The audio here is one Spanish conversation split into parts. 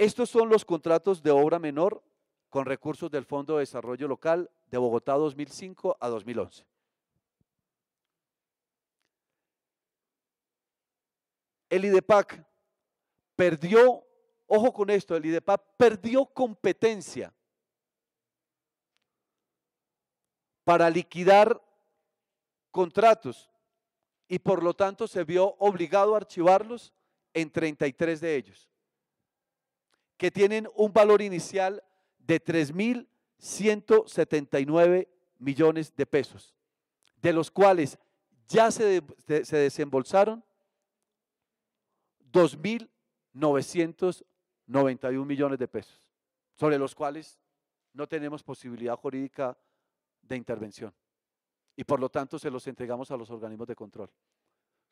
Estos son los contratos de obra menor con recursos del Fondo de Desarrollo Local de Bogotá 2005 a 2011. El IDEPAC perdió, ojo con esto, el IDEPAC perdió competencia para liquidar contratos y por lo tanto se vio obligado a archivarlos en 33 de ellos que tienen un valor inicial de 3.179 millones de pesos, de los cuales ya se, desembolsaron 2.991 millones de pesos, sobre los cuales no tenemos posibilidad jurídica de intervención. Y por lo tanto se los entregamos a los organismos de control.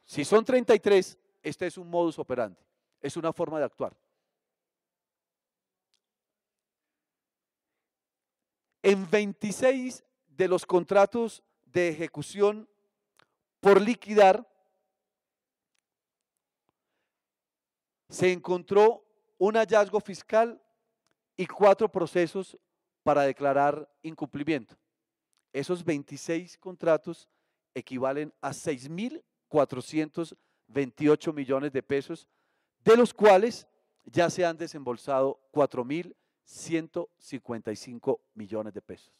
Si son 33, este es un modus operandi, es una forma de actuar. en 26 de los contratos de ejecución por liquidar, se encontró un hallazgo fiscal y cuatro procesos para declarar incumplimiento. Esos 26 contratos equivalen a 6.428 millones de pesos, de los cuales ya se han desembolsado 4.000 155 millones de pesos.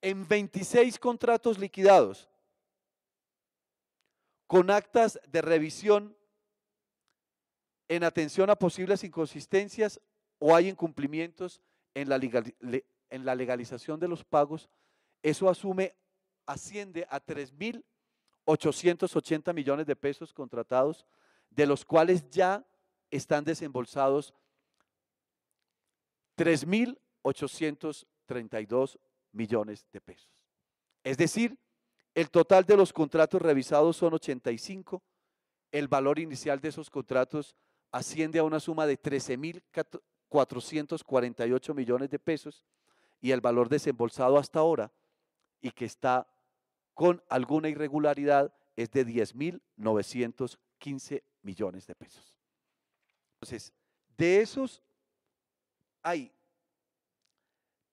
En 26 contratos liquidados, con actas de revisión en atención a posibles inconsistencias o hay incumplimientos en la, legalización de los pagos, eso asume, asciende a 3.880 millones de pesos contratados de los cuales ya están desembolsados 3.832 millones de pesos. Es decir, el total de los contratos revisados son 85. El valor inicial de esos contratos asciende a una suma de 13.448 millones de pesos y el valor desembolsado hasta ahora y que está con alguna irregularidad es de 10.915 millones de pesos. Entonces, de esos hay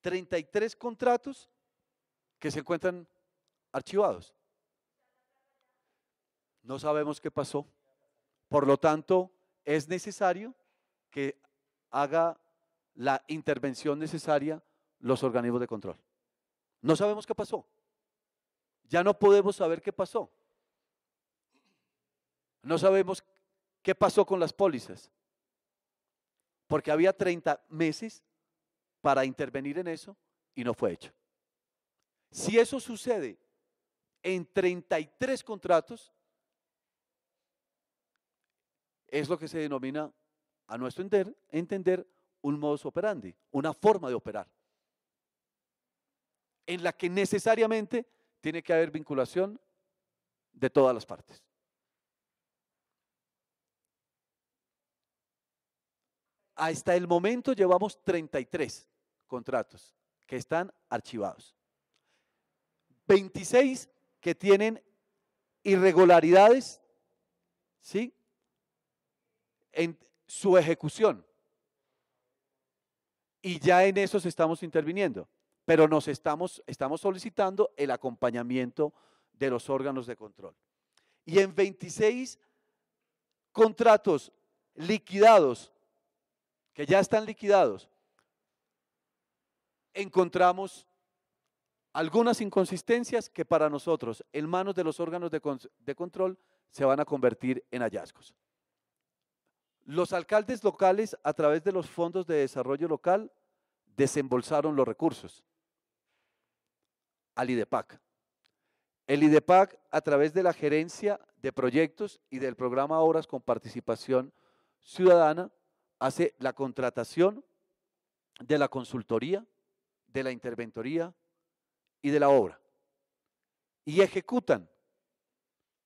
33 contratos que se encuentran archivados. No sabemos qué pasó. Por lo tanto, es necesario que haga la intervención necesaria los organismos de control. No sabemos qué pasó. Ya no podemos saber qué pasó. No sabemos qué ¿Qué pasó con las pólizas? Porque había 30 meses para intervenir en eso y no fue hecho. Si eso sucede en 33 contratos, es lo que se denomina, a nuestro entender, entender un modus operandi, una forma de operar, en la que necesariamente tiene que haber vinculación de todas las partes. Hasta el momento llevamos 33 contratos que están archivados. 26 que tienen irregularidades, ¿sí? En su ejecución. Y ya en esos estamos interviniendo, pero nos estamos, estamos solicitando el acompañamiento de los órganos de control. Y en 26 contratos liquidados que ya están liquidados, encontramos algunas inconsistencias que para nosotros, en manos de los órganos de, control, se van a convertir en hallazgos. Los alcaldes locales, a través de los fondos de desarrollo local, desembolsaron los recursos al IDEPAC. El IDEPAC, a través de la gerencia de proyectos y del programa Obras con Participación Ciudadana, hace la contratación de la consultoría, de la interventoría y de la obra. Y ejecutan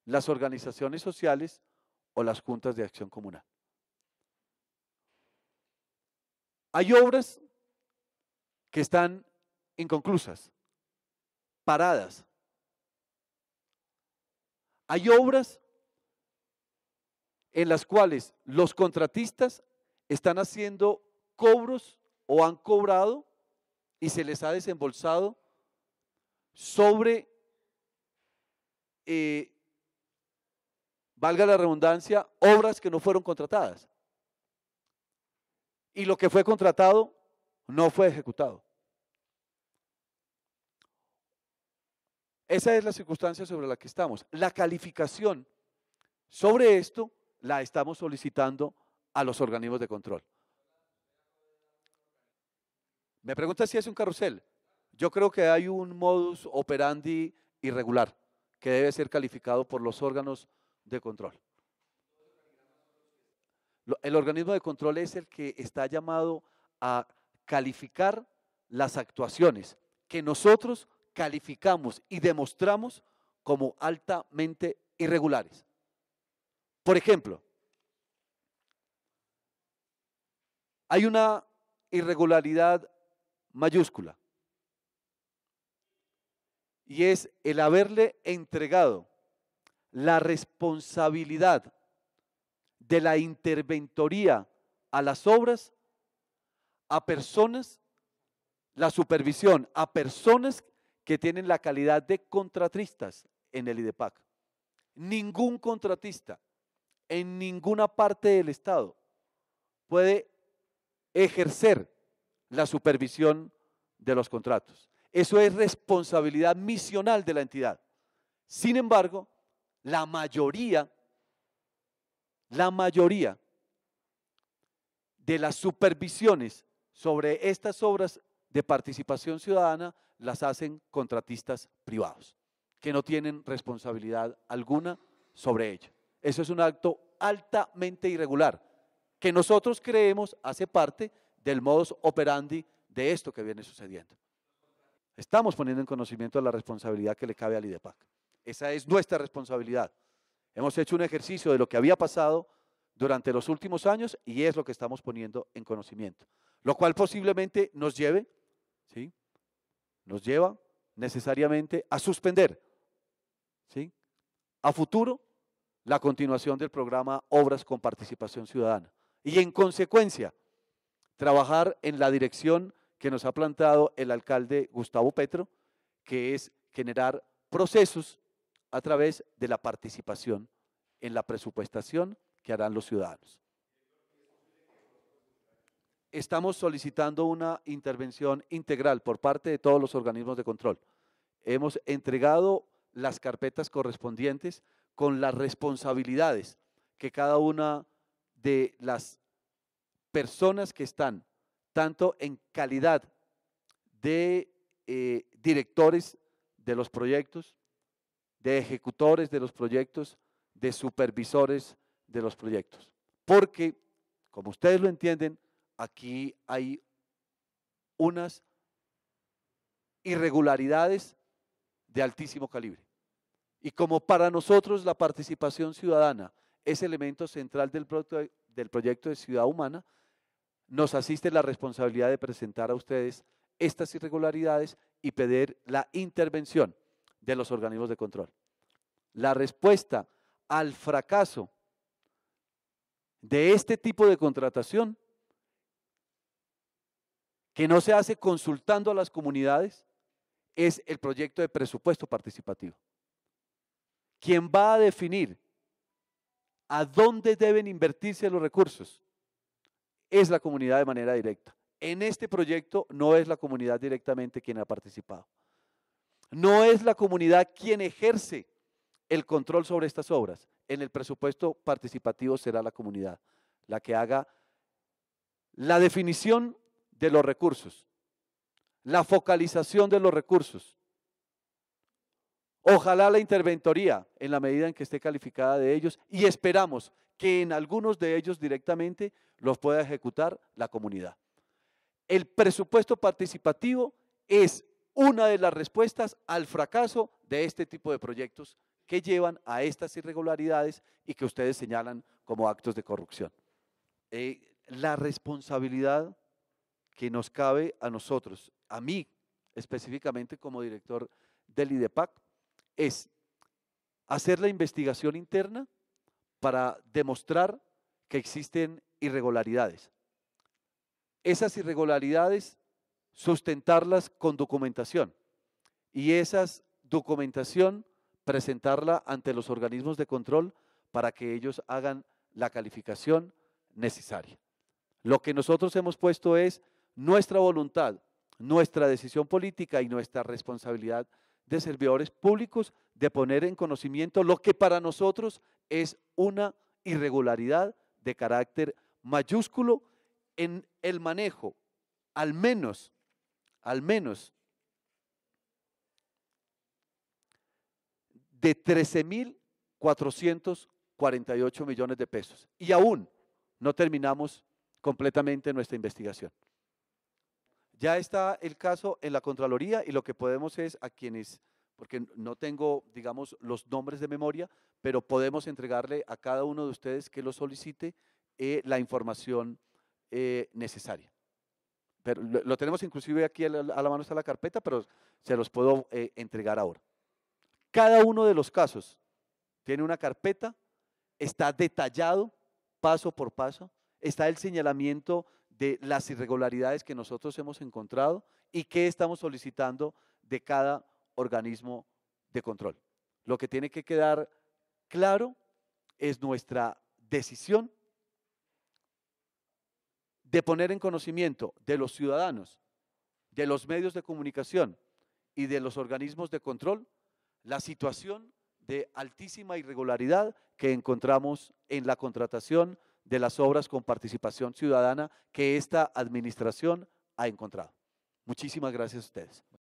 las organizaciones sociales o las juntas de acción comunal. Hay obras que están inconclusas, paradas. Hay obras en las cuales los contratistas están haciendo cobros o han cobrado y se les ha desembolsado sobre, eh, valga la redundancia, obras que no fueron contratadas. Y lo que fue contratado no fue ejecutado. Esa es la circunstancia sobre la que estamos. La calificación sobre esto la estamos solicitando a los organismos de control. Me pregunta si es un carrusel. Yo creo que hay un modus operandi irregular que debe ser calificado por los órganos de control. El organismo de control es el que está llamado a calificar las actuaciones que nosotros calificamos y demostramos como altamente irregulares. Por ejemplo, Hay una irregularidad mayúscula. Y es el haberle entregado la responsabilidad de la interventoría a las obras, a personas, la supervisión, a personas que tienen la calidad de contratistas en el IDEPAC. Ningún contratista en ninguna parte del Estado puede ejercer la supervisión de los contratos. Eso es responsabilidad misional de la entidad. Sin embargo, la mayoría, la mayoría de las supervisiones sobre estas obras de participación ciudadana las hacen contratistas privados, que no tienen responsabilidad alguna sobre ello. Eso es un acto altamente irregular que nosotros creemos hace parte del modus operandi de esto que viene sucediendo. Estamos poniendo en conocimiento la responsabilidad que le cabe al IDEPAC. Esa es nuestra responsabilidad. Hemos hecho un ejercicio de lo que había pasado durante los últimos años y es lo que estamos poniendo en conocimiento, lo cual posiblemente nos lleve, ¿sí? Nos lleva necesariamente a suspender, ¿sí? A futuro la continuación del programa Obras con Participación Ciudadana y en consecuencia trabajar en la dirección que nos ha plantado el alcalde Gustavo Petro, que es generar procesos a través de la participación en la presupuestación que harán los ciudadanos. Estamos solicitando una intervención integral por parte de todos los organismos de control. Hemos entregado las carpetas correspondientes con las responsabilidades que cada una de las personas que están tanto en calidad de eh, directores de los proyectos, de ejecutores de los proyectos, de supervisores de los proyectos. Porque, como ustedes lo entienden, aquí hay unas irregularidades de altísimo calibre. Y como para nosotros la participación ciudadana es elemento central del, del proyecto de Ciudad Humana, nos asiste la responsabilidad de presentar a ustedes estas irregularidades y pedir la intervención de los organismos de control. La respuesta al fracaso de este tipo de contratación, que no se hace consultando a las comunidades, es el proyecto de presupuesto participativo. Quien va a definir a dónde deben invertirse los recursos. Es la comunidad de manera directa. En este proyecto no es la comunidad directamente quien ha participado. No es la comunidad quien ejerce el control sobre estas obras. En el presupuesto participativo será la comunidad la que haga la definición de los recursos, la focalización de los recursos, Ojalá la interventoría, en la medida en que esté calificada de ellos, y esperamos que en algunos de ellos directamente los pueda ejecutar la comunidad. El presupuesto participativo es una de las respuestas al fracaso de este tipo de proyectos que llevan a estas irregularidades y que ustedes señalan como actos de corrupción. Eh, la responsabilidad que nos cabe a nosotros, a mí específicamente como director del IDEPAC, es hacer la investigación interna para demostrar que existen irregularidades. Esas irregularidades, sustentarlas con documentación y esa documentación presentarla ante los organismos de control para que ellos hagan la calificación necesaria. Lo que nosotros hemos puesto es nuestra voluntad, nuestra decisión política y nuestra responsabilidad de servidores públicos de poner en conocimiento lo que para nosotros es una irregularidad de carácter mayúsculo en el manejo, al menos, al menos, de 13.448 millones de pesos. Y aún no terminamos completamente nuestra investigación. Ya está el caso en la Contraloría y lo que podemos es a quienes, porque no tengo, digamos, los nombres de memoria, pero podemos entregarle a cada uno de ustedes que lo solicite eh, la información eh, necesaria. Pero lo, tenemos inclusive aquí a la, mano está la carpeta, pero se los puedo eh, entregar ahora. Cada uno de los casos tiene una carpeta, está detallado paso por paso, está el señalamiento de las irregularidades que nosotros hemos encontrado y que estamos solicitando de cada organismo de control. Lo que tiene que quedar claro es nuestra decisión de poner en conocimiento de los ciudadanos, de los medios de comunicación y de los organismos de control la situación de altísima irregularidad que encontramos en la contratación de las obras con participación ciudadana que esta administración ha encontrado. Muchísimas gracias a ustedes.